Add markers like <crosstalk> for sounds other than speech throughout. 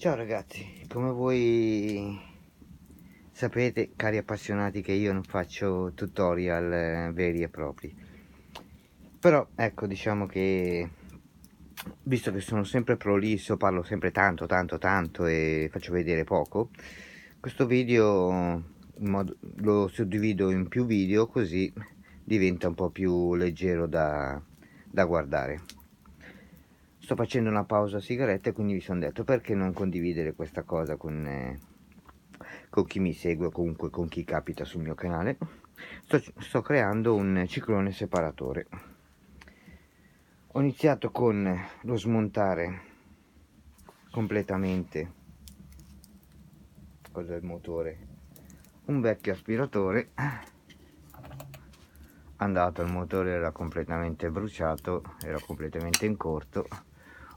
Ciao ragazzi, come voi sapete, cari appassionati, che io non faccio tutorial eh, veri e propri. Però ecco, diciamo che visto che sono sempre prolisso, parlo sempre tanto, tanto, tanto e faccio vedere poco, questo video modo, lo suddivido in più video così diventa un po' più leggero da, da guardare sto facendo una pausa sigaretta e quindi mi sono detto perché non condividere questa cosa con, eh, con chi mi segue o comunque con chi capita sul mio canale. Sto, sto creando un ciclone separatore. Ho iniziato con lo smontare completamente cosa il motore un vecchio aspiratore andato il motore era completamente bruciato era completamente in corto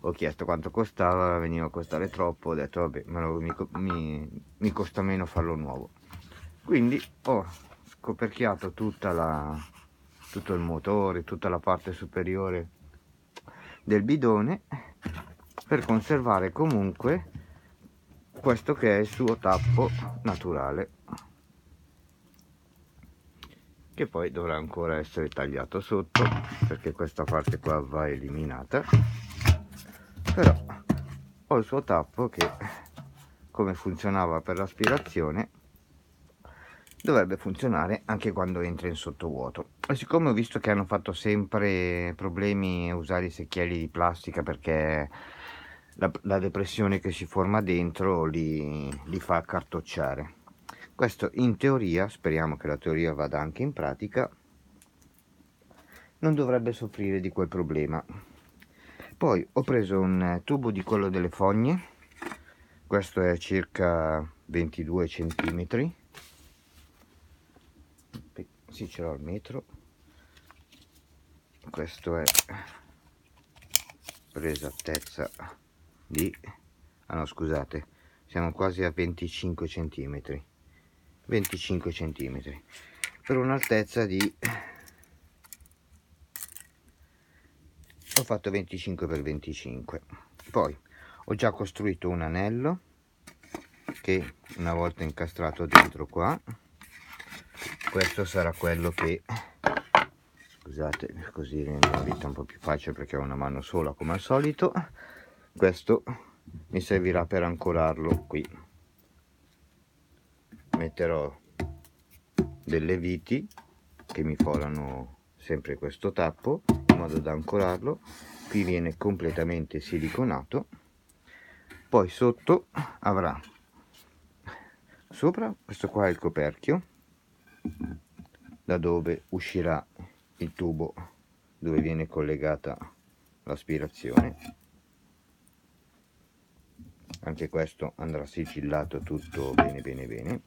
ho chiesto quanto costava, veniva a costare troppo, ho detto vabbè, lo, mi, mi, mi, costa meno farlo nuovo. Quindi ho scoperchiato la, tutto il motore, tutta la parte superiore del bidone per conservare comunque questo che è il suo tappo naturale che poi dovrà ancora essere tagliato sotto perché questa parte qua va eliminata però ho il suo tappo che come funzionava per l'aspirazione dovrebbe funzionare anche quando entra in sottovuoto e siccome ho visto che hanno fatto sempre problemi a usare i secchielli di plastica perché la, la depressione che si forma dentro li, li fa cartocciare questo in teoria speriamo che la teoria vada anche in pratica non dovrebbe soffrire di quel problema poi ho preso un eh, tubo di quello delle fogne questo è circa 22 centimetri sì ce l'ho al metro questo è preso altezza di ah no scusate siamo quasi a 25 centimetri 25 centimetri per un'altezza di fatto 25 per 25 poi ho già costruito un anello che una volta incastrato dentro qua questo sarà quello che scusate così rende la vita un po' più facile perché ho una mano sola come al solito questo mi servirà per ancorarlo qui metterò delle viti che mi forano sempre questo tappo comodo da ancorarlo qui viene completamente siliconato poi sotto avrà sopra questo qua è il coperchio da dove uscirà il tubo dove viene collegata l'aspirazione anche questo andrà sigillato tutto bene bene bene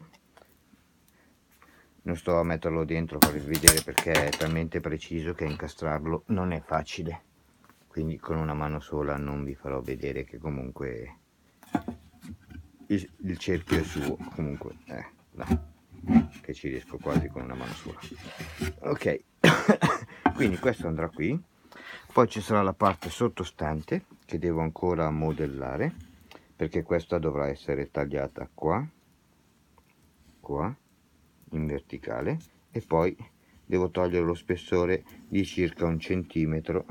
non sto a metterlo dentro per vedere perché è talmente preciso che incastrarlo non è facile quindi con una mano sola non vi farò vedere che comunque il, il cerchio è suo comunque eh, no, che ci riesco quasi con una mano sola ok <coughs> quindi questo andrà qui poi ci sarà la parte sottostante che devo ancora modellare perché questa dovrà essere tagliata qua qua in verticale e poi devo togliere lo spessore di circa un centimetro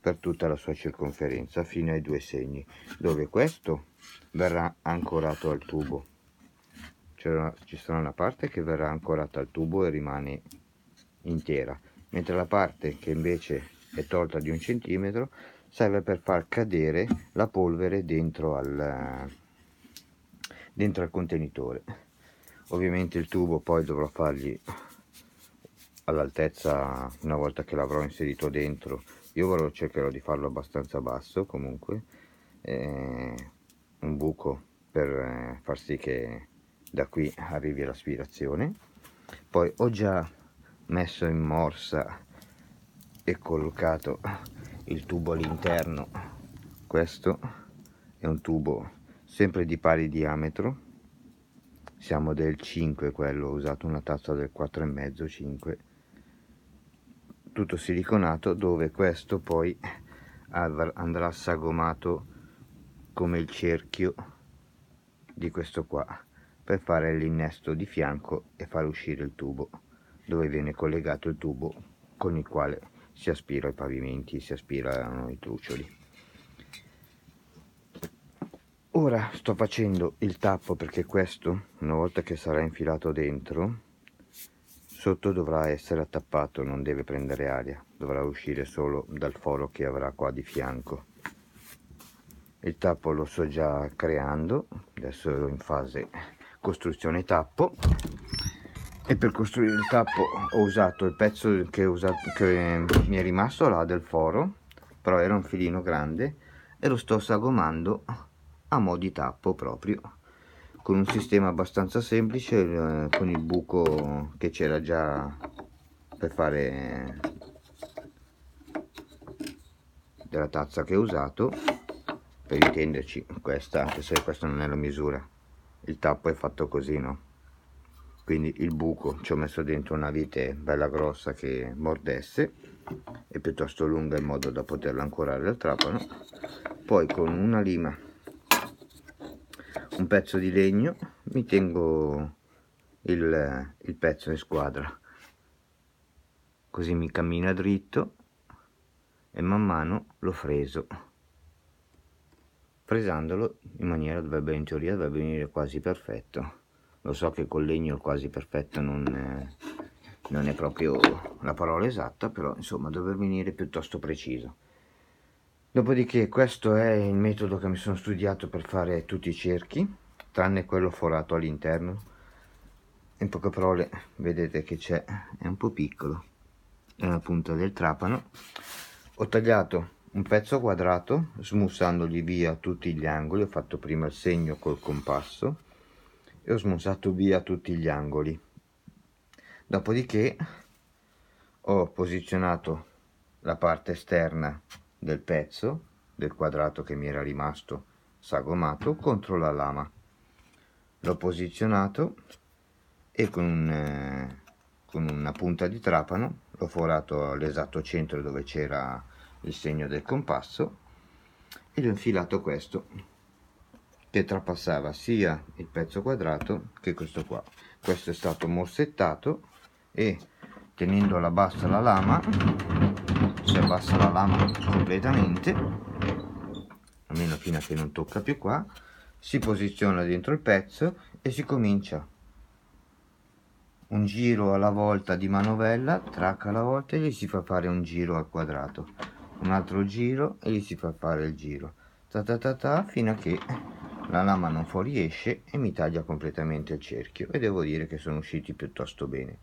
per tutta la sua circonferenza fino ai due segni dove questo verrà ancorato al tubo una, ci sarà una parte che verrà ancorata al tubo e rimane intera mentre la parte che invece è tolta di un centimetro serve per far cadere la polvere dentro al, dentro al contenitore ovviamente il tubo poi dovrò fargli all'altezza una volta che l'avrò inserito dentro io però cercherò di farlo abbastanza basso comunque eh, un buco per eh, far sì che da qui arrivi l'aspirazione poi ho già messo in morsa e collocato il tubo all'interno questo è un tubo sempre di pari diametro siamo del 5 quello, ho usato una tazza del 4,5 5 tutto siliconato dove questo poi andrà sagomato come il cerchio di questo qua per fare l'innesto di fianco e far uscire il tubo dove viene collegato il tubo con il quale si aspira i pavimenti si aspirano i truccioli Ora sto facendo il tappo perché questo, una volta che sarà infilato dentro, sotto dovrà essere attappato, non deve prendere aria, dovrà uscire solo dal foro che avrà qua di fianco. Il tappo lo sto già creando, adesso ero in fase costruzione tappo e per costruire il tappo ho usato il pezzo che, usato, che mi è rimasto là del foro, però era un filino grande e lo sto sagomando a mo' di tappo proprio con un sistema abbastanza semplice eh, con il buco che c'era già per fare della tazza che ho usato per intenderci questa anche se questa non è la misura il tappo è fatto così no quindi il buco ci ho messo dentro una vite bella grossa che mordesse e piuttosto lunga in modo da poterla ancorare al trapano poi con una lima un pezzo di legno mi tengo il, il pezzo in squadra così mi cammina dritto e man mano lo freso fresandolo in maniera dovrebbe in teoria dovrebbe venire quasi perfetto lo so che col legno quasi perfetto non è, non è proprio la parola esatta però insomma dovrebbe venire piuttosto preciso Dopodiché questo è il metodo che mi sono studiato per fare tutti i cerchi, tranne quello forato all'interno. In poche parole vedete che c'è, è un po' piccolo, è la punta del trapano. Ho tagliato un pezzo quadrato smussandogli via tutti gli angoli, ho fatto prima il segno col compasso e ho smussato via tutti gli angoli. Dopodiché ho posizionato la parte esterna del pezzo del quadrato che mi era rimasto sagomato contro la lama. L'ho posizionato e con, un, eh, con una punta di trapano l'ho forato all'esatto centro dove c'era il segno del compasso ed ho infilato questo che trapassava sia il pezzo quadrato che questo qua. Questo è stato morsettato e tenendo alla bassa la lama si abbassa la lama completamente almeno fino a che non tocca più qua si posiziona dentro il pezzo e si comincia un giro alla volta di manovella tracca alla volta e gli si fa fare un giro al quadrato un altro giro e gli si fa fare il giro ta ta ta, ta fino a che la lama non fuoriesce e mi taglia completamente il cerchio e devo dire che sono usciti piuttosto bene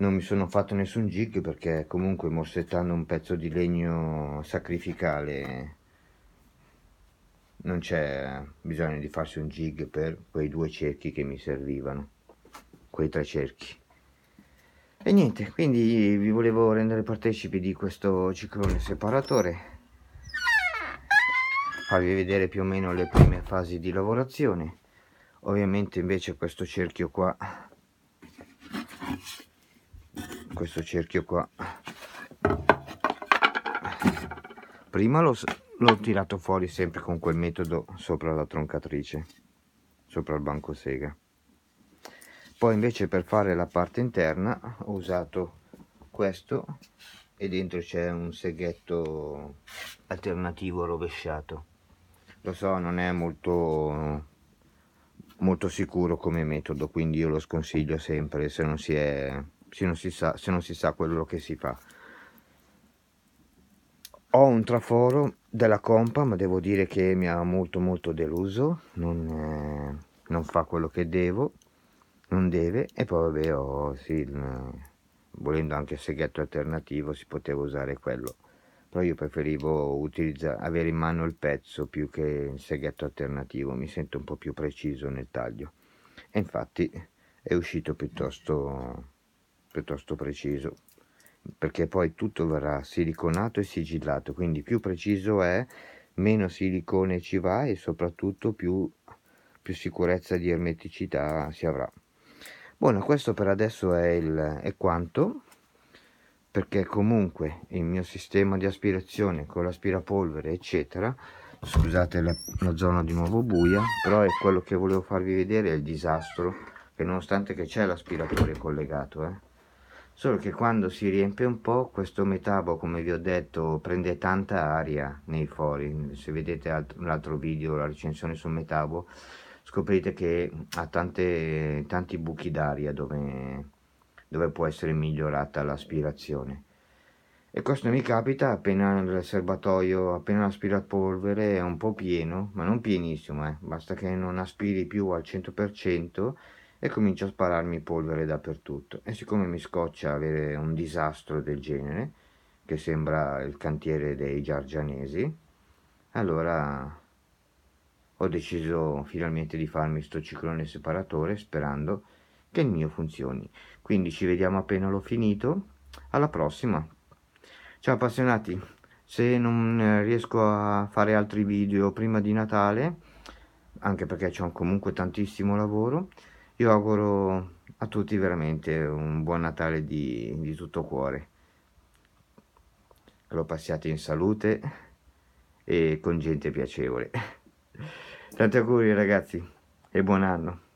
non mi sono fatto nessun jig perché comunque morsettando un pezzo di legno sacrificale non c'è bisogno di farsi un jig per quei due cerchi che mi servivano quei tre cerchi e niente quindi vi volevo rendere partecipi di questo ciclone separatore farvi vedere più o meno le prime fasi di lavorazione ovviamente invece questo cerchio qua questo cerchio qua prima l'ho tirato fuori sempre con quel metodo sopra la troncatrice sopra il banco sega poi invece per fare la parte interna ho usato questo e dentro c'è un seghetto alternativo rovesciato lo so non è molto molto sicuro come metodo quindi io lo sconsiglio sempre se non si è se non si sa, non si sa quello che si fa. Ho un traforo della compa, ma devo dire che mi ha molto molto deluso, non, eh, non fa quello che devo, non deve, e poi vabbè, oh, sì, volendo anche il seghetto alternativo si poteva usare quello, però io preferivo avere in mano il pezzo più che il seghetto alternativo, mi sento un po' più preciso nel taglio, e infatti è uscito piuttosto piuttosto preciso perché poi tutto verrà siliconato e sigillato quindi più preciso è meno silicone ci va e soprattutto più, più sicurezza di ermeticità si avrà buono questo per adesso è, il, è quanto perché comunque il mio sistema di aspirazione con l'aspirapolvere eccetera scusate la, la, zona di nuovo buia però è quello che volevo farvi vedere è il disastro che nonostante che c'è l'aspiratore collegato eh, solo che quando si riempie un po' questo metabo come vi ho detto prende tanta aria nei fori se vedete alt- un altro video la recensione sul metabo scoprite che ha tante, tanti buchi d'aria dove, dove può essere migliorata l'aspirazione e questo mi capita appena il serbatoio, appena l'aspirapolvere è un po' pieno, ma non pienissimo, eh. basta che non aspiri più al 100% e comincia a spararmi polvere dappertutto. E siccome mi scoccia avere un disastro del genere, che sembra il cantiere dei giargianesi, allora ho deciso finalmente di farmi sto ciclone separatore sperando che il mio funzioni. Quindi ci vediamo appena l'ho finito. Alla prossima. Ciao appassionati, se non eh, riesco a fare altri video prima di Natale, anche perché c'è comunque tantissimo lavoro, io auguro a tutti veramente un buon Natale di, di tutto cuore. Che lo passiate in salute e con gente piacevole. Tanti auguri ragazzi e buon anno.